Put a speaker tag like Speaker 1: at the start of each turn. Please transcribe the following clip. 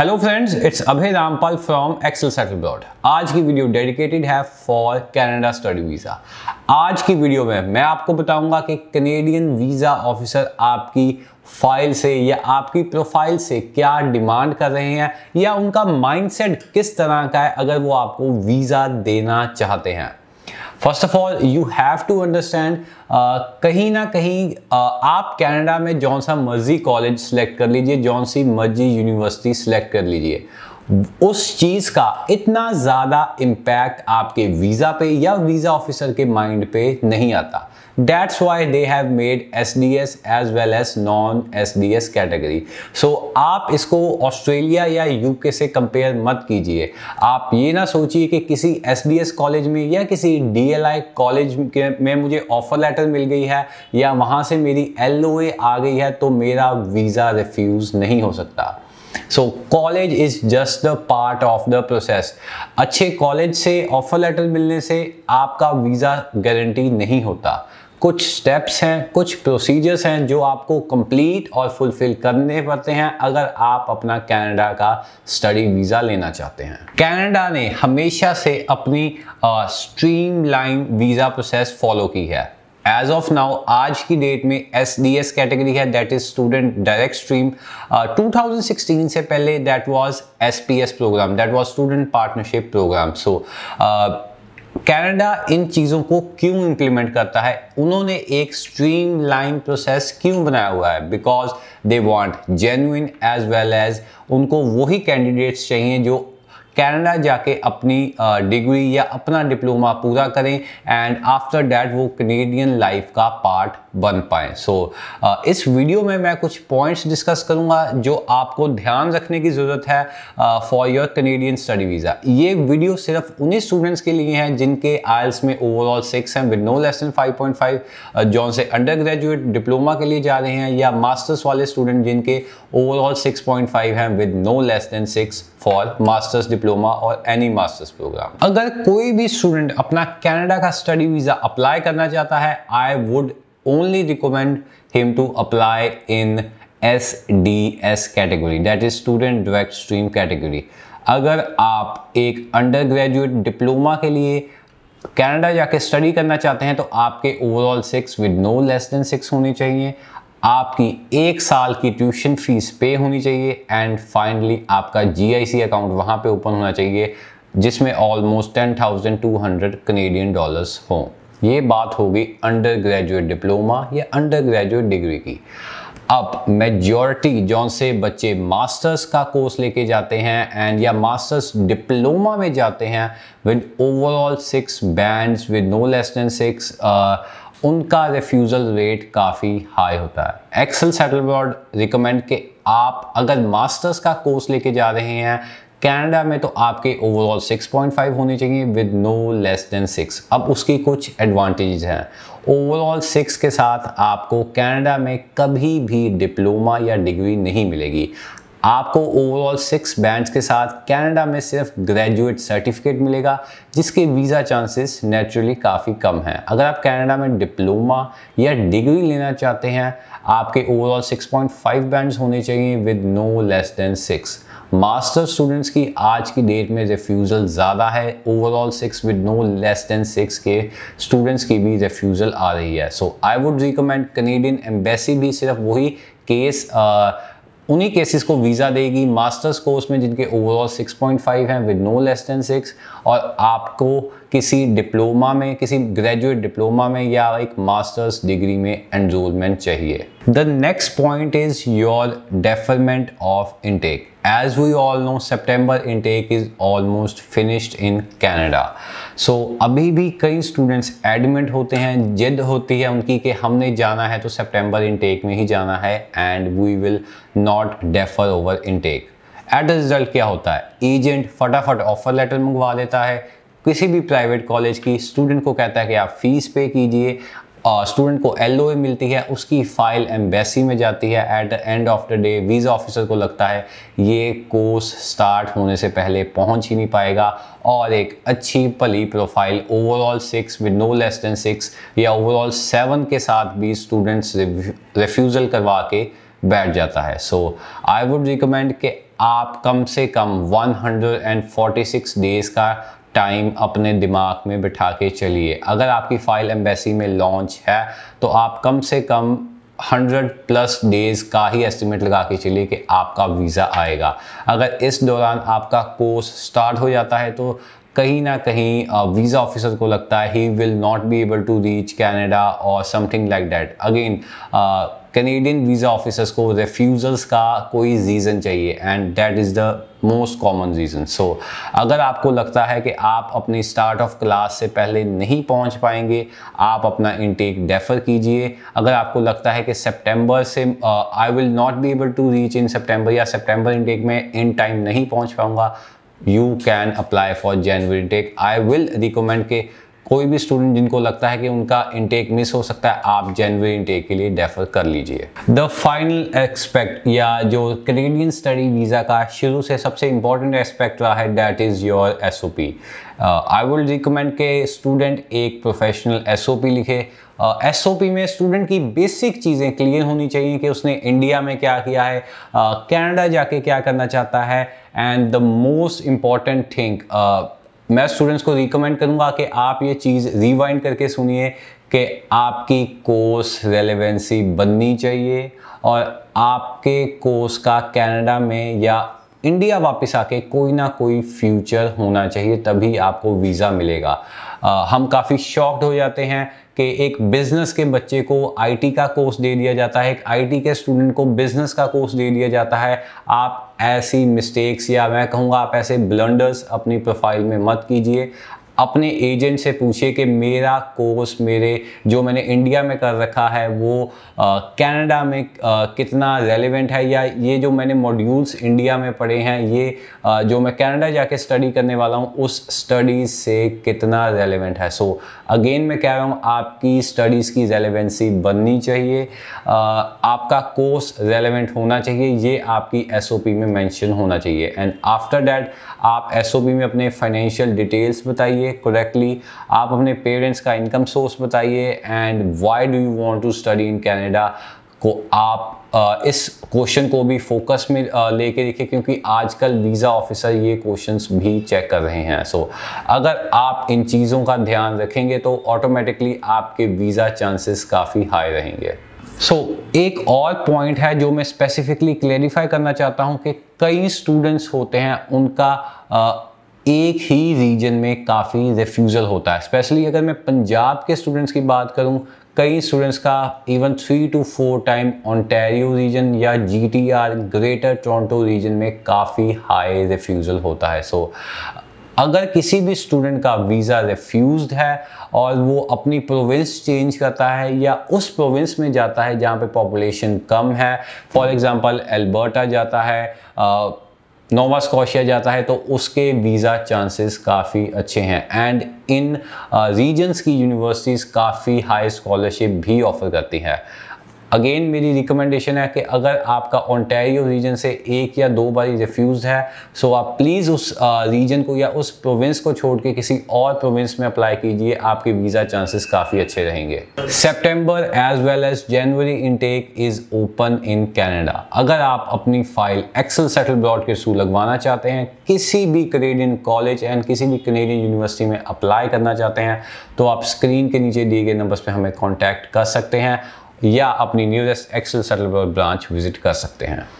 Speaker 1: hello friends it's Abhay Rampal from Excel Settle Broad आज की video dedicated है फॉर कनाडा स्टडी वीज़ा आज की वीडियो में मैं आपको बताऊंगा कि कनेडियन वीज़ा ऑफिसर आपकी फाइल से या आपकी प्रोफाइल से क्या डिमांड कर रहे हैं या उनका माइंडसेट किस तरह का है अगर वो आपको वीज़ा देना चाहते हैं first of all you have to understand कहीं ना कहीं uh, आप कनाडा में जौन सा मर्जी कॉलेज सेलेक्ट कर लीजिए जौन सी मर्जी यूनिवर्सिटी सेलेक्ट कर लीजिए उस चीज का इतना ज्यादा इम्पैक्ट आपके वीजा पे या वीजा ऑफिसर के माइंड पे नहीं आता why they have made S D S as well as non S D S category so आप इसको ऑस्ट्रेलिया या यूके से कंपेयर मत कीजिए आप ये ना सोचिए कि किसी एस कॉलेज में या किसी डी एल आई कॉलेज में मुझे ऑफर लेटर मिल गई है या वहाँ से मेरी एल ओ ए आ गई है तो मेरा वीज़ा रिफ्यूज़ नहीं हो सकता so college is just the part of the process अच्छे कॉलेज से ऑफर लेटर मिलने से आपका वीज़ा गारंटी नहीं होता कुछ स्टेप्स हैं कुछ प्रोसीजर्स हैं जो आपको कंप्लीट और फुलफिल करने पड़ते हैं अगर आप अपना कनाडा का स्टडी वीज़ा लेना चाहते हैं कनाडा ने हमेशा से अपनी streamline visa process follow की है एज ऑफ नाउ आज की डेट में एस डी एस कैटेगरी है that is student direct stream 2016 से पहले that was S P S program that was student partnership program so Canada इन चीज़ों को क्यों इंप्लीमेंट करता है उन्होंने एक स्ट्रीम लाइन प्रोसेस क्यों बनाया हुआ है because they want genuine as well as उनको वही कैंडिडेट्स चाहिए जो कनाडा जाके अपनी डिग्री या अपना डिप्लोमा पूरा करें एंड आफ्टर डैट वो कनेडियन लाइफ का पार्ट बन पाए सो so, uh, इस वीडियो में मैं कुछ पॉइंट्स डिस्कस करूँगा जो आपको ध्यान रखने की ज़रूरत है for your Canadian study visa ये वीडियो सिर्फ उन्हीं स्टूडेंट्स के लिए हैं जिनके आयल्स में ओवरऑल सिक्स हैं with no less than 5.5 point five से अंडर ग्रेजुएट डिप्लोमा के लिए जा रहे हैं या मास्टर्स वाले स्टूडेंट जिनके ओवरऑल सिक्स पॉइंट फाइव हैं with no less than six for masters diploma और एनी मास्टर्स प्रोग्राम अगर कोई भी स्टूडेंट अपना कैनेडा का स्टडी वीज़ा अप्लाई करना चाहता है I would only recommend him to apply in SDS category that is student direct stream category अगर आप एक अंडर ग्रेजुएट डिप्लोमा के लिए कनाडा जाके स्टडी करना चाहते हैं तो आपके overall six with no less than six होनी चाहिए आपकी एक साल की ट्यूशन फीस पे होनी चाहिए एंड फाइनली आपका जीआईसी अकाउंट वहां पे ओपन होना चाहिए जिसमें almost ten thousand two hundred Canadian dollars हों ये बात होगी अंडर ग्रेजुएट डिप्लोमा या अंडर ग्रेजुएट डिग्री की अब मेजॉरिटी जौन से बच्चे मास्टर्स का कोर्स लेके जाते हैं एंड या मास्टर्स डिप्लोमा में जाते हैं with overall six bands with no less than six उनका रिफ्यूज़ल रेट काफ़ी हाई होता है एक्सेल सेटल बोर्ड रिकमेंड के आप अगर मास्टर्स का कोर्स लेके जा रहे हैं कैनेडा में तो आपके ओवरऑल 6.5 होने चाहिए विद नो लेस देन 6 अब उसकी कुछ एडवांटेजेस हैं ओवरऑल 6 के साथ आपको कनाडा में कभी भी डिप्लोमा या डिग्री नहीं मिलेगी आपको ओवरऑल सिक्स बैंड्स के साथ कनाडा में सिर्फ ग्रेजुएट सर्टिफिकेट मिलेगा जिसके वीज़ा चांसेस नेचुरली काफ़ी कम हैं अगर आप कनाडा में डिप्लोमा या डिग्री लेना चाहते हैं आपके ओवरऑल 6.5 बैंड्स होने चाहिए with no less than six master students की आज की डेट में रिफ्यूजल ज़्यादा है overall six with no less than six के स्टूडेंट्स की भी रिफ्यूज़ल आ रही है so I would recommend Canadian embassy भी सिर्फ वही केस उन्हीं केसेस को वीज़ा देगी मास्टर्स कोर्स में जिनके ओवरऑल 6.5 हैं with no less than six और आपको किसी डिप्लोमा में किसी ग्रेजुएट डिप्लोमा में या एक मास्टर्स डिग्री में एनरोलमेंट चाहिए the next point is your deferment of intake as we all know September intake is almost finished in Canada so अभी भी कई स्टूडेंट्स एडमिट होते हैं जिद होती है उनकी कि हमने जाना है तो सेप्टेम्बर इनटेक में ही जाना है and we will not defer over intake at result क्या होता है एजेंट फटाफट ऑफर लेटर मंगवा देता है किसी भी प्राइवेट कॉलेज की स्टूडेंट को कहता है कि आप फीस पे कीजिए स्टूडेंट को एल मिलती है उसकी फ़ाइल एम्बेसी में जाती है at the end of the day visa officer को लगता है ये कोर्स स्टार्ट होने से पहले पहुंच ही नहीं पाएगा और एक अच्छी भली profile overall six with no less than six या ओवरऑल सेवन के साथ भी स्टूडेंट्स रिफ्यूजल करवा के बैठ जाता है सो आई वुड रिकमेंड कि आप कम से कम 146 डेज़ का टाइम अपने दिमाग में बिठा के चलिए अगर आपकी फ़ाइल एम्बेसी में लॉन्च है तो आप कम से कम हंड्रेड प्लस डेज़ का ही एस्टिमेट लगा के चलिए कि आपका वीज़ा आएगा अगर इस दौरान आपका कोर्स स्टार्ट हो जाता है तो कहीं ना कहीं वीज़ा ऑफिसर को लगता है he will not be able to reach Canada और something like that again Canadian visa officers को रेफ्यूज़ल्स का कोई रीज़न चाहिए and that is the most common reason so अगर आपको लगता है कि आप अपनी स्टार्ट ऑफ क्लास से पहले नहीं पहुंच पाएंगे आप अपना इनटेक डेफर कीजिए अगर आपको लगता है कि सितंबर से I will not be able to reach in September या सितंबर इनटेक में इन टाइम नहीं पहुंच पाऊंगा you can apply for January intake I will recommend के कोई भी स्टूडेंट जिनको लगता है कि उनका इनटेक मिस हो सकता है आप जनवरी इनटेक के लिए डेफर कर लीजिए द फाइनल एक्सपेक्ट या जो कनेडियन स्टडी वीज़ा का शुरू से सबसे इंपॉर्टेंट एस्पेक्ट रहा है that is your S O P I would recommend के स्टूडेंट एक प्रोफेशनल एस ओ पी लिखे एस ओ पी में स्टूडेंट की बेसिक चीज़ें क्लियर होनी चाहिए कि उसने इंडिया में क्या किया है कनाडा uh, जाके क्या करना चाहता है and the most important thing मैं स्टूडेंट्स को रिकमेंड करूँगा कि आप ये चीज़ रिवाइंड करके सुनिए कि आपकी कोर्स रेलेवेंसी बननी चाहिए और आपके कोर्स का कनाडा में या इंडिया वापस आके कोई ना कोई फ्यूचर होना चाहिए तभी आपको वीज़ा मिलेगा हम काफ़ी शॉक्ड हो जाते हैं कि एक बिज़नेस के बच्चे को आईटी का कोर्स दे दिया जाता है एक आईटी के स्टूडेंट को बिज़नेस का कोर्स दे दिया जाता है आप ऐसी मिस्टेक्स या मैं कहूँगा आप ऐसे ब्लंडर्स अपनी प्रोफाइल में मत कीजिए अपने एजेंट से पूछिए कि मेरा कोर्स मेरे जो मैंने इंडिया में कर रखा है वो कनाडा में आ, कितना रेलिवेंट है या ये जो मैंने मॉड्यूल्स इंडिया में पढ़े हैं ये आ, जो मैं कनाडा जाके स्टडी करने वाला हूँ उस स्टडीज़ से कितना रेलिवेंट है सो so, अगेन मैं कह रहा हूँ आपकी स्टडीज़ की रेलिवेंसी बननी चाहिए आ, आपका कोर्स रेलिवेंट होना चाहिए ये आपकी एस में मैंशन होना चाहिए एंड आफ्टर डैट आप एस में अपने फाइनेंशियल डिटेल्स बताइए बताइए करेक्टली आप अपने पेरेंट्स का इनकम सोर्स बताइए and why do you want to study in Canada को आप इस क्वेश्चन को भी फोकस में लेके देखिए क्योंकि आजकल वीज़ा ऑफिसर ये क्वेश्चंस भी चेक कर रहे हैं सो so, अगर आप इन चीज़ों का ध्यान रखेंगे तो ऑटोमेटिकली आपके वीज़ा चांसेस काफ़ी हाई रहेंगे सो so, एक और पॉइंट है जो मैं स्पेसिफिकली क्लेरिफाई करना चाहता हूँ कि कई स्टूडेंट्स होते हैं उनका एक ही रीजन में काफ़ी रिफ्यूज़ल होता है स्पेशली अगर मैं पंजाब के स्टूडेंट्स की बात करूं कई स्टूडेंट्स का even three two four time Ontario region या जीटीआर ग्रेटर टोरंटो रीजन में काफ़ी हाई रिफ्यूज़ल होता है सो so, अगर किसी भी स्टूडेंट का वीज़ा रिफ्यूज़ है और वो अपनी प्रोविंस चेंज करता है या उस प्रोविंस में जाता है जहाँ पे पॉपुलेशन कम है फॉर एग्ज़ाम्पल एल्बर्टा जाता है आ, नोवा स्कॉशिया जाता है तो उसके वीज़ा चांसेस काफ़ी अच्छे हैं एंड इन रीजन्स uh, की यूनिवर्सिटीज़ काफ़ी हाई स्कॉलरशिप भी ऑफर करती है अगेन मेरी रिकमेंडेशन है कि अगर आपका ओंटेरियो रीजन से एक या दो बारी रिफ्यूज़ है सो आप प्लीज़ उस रीजन को या उस प्रोविंस को छोड़ के किसी और प्रोविंस में अप्लाई कीजिए आपके वीज़ा चांसेस काफ़ी अच्छे रहेंगे September as well as January intake is open in Canada अगर आप अपनी फाइल एक्सल सेटल ब्रॉड के थ्रू लगवाना चाहते हैं किसी भी कनेडियन कॉलेज एंड किसी भी कनेडियन यूनिवर्सिटी में अप्लाई करना चाहते हैं तो आप स्क्रीन के नीचे दिए गए नंबर्स पर हमें कॉन्टैक्ट कर सकते हैं या अपनी nearest Excel server branch visit कर सकते हैं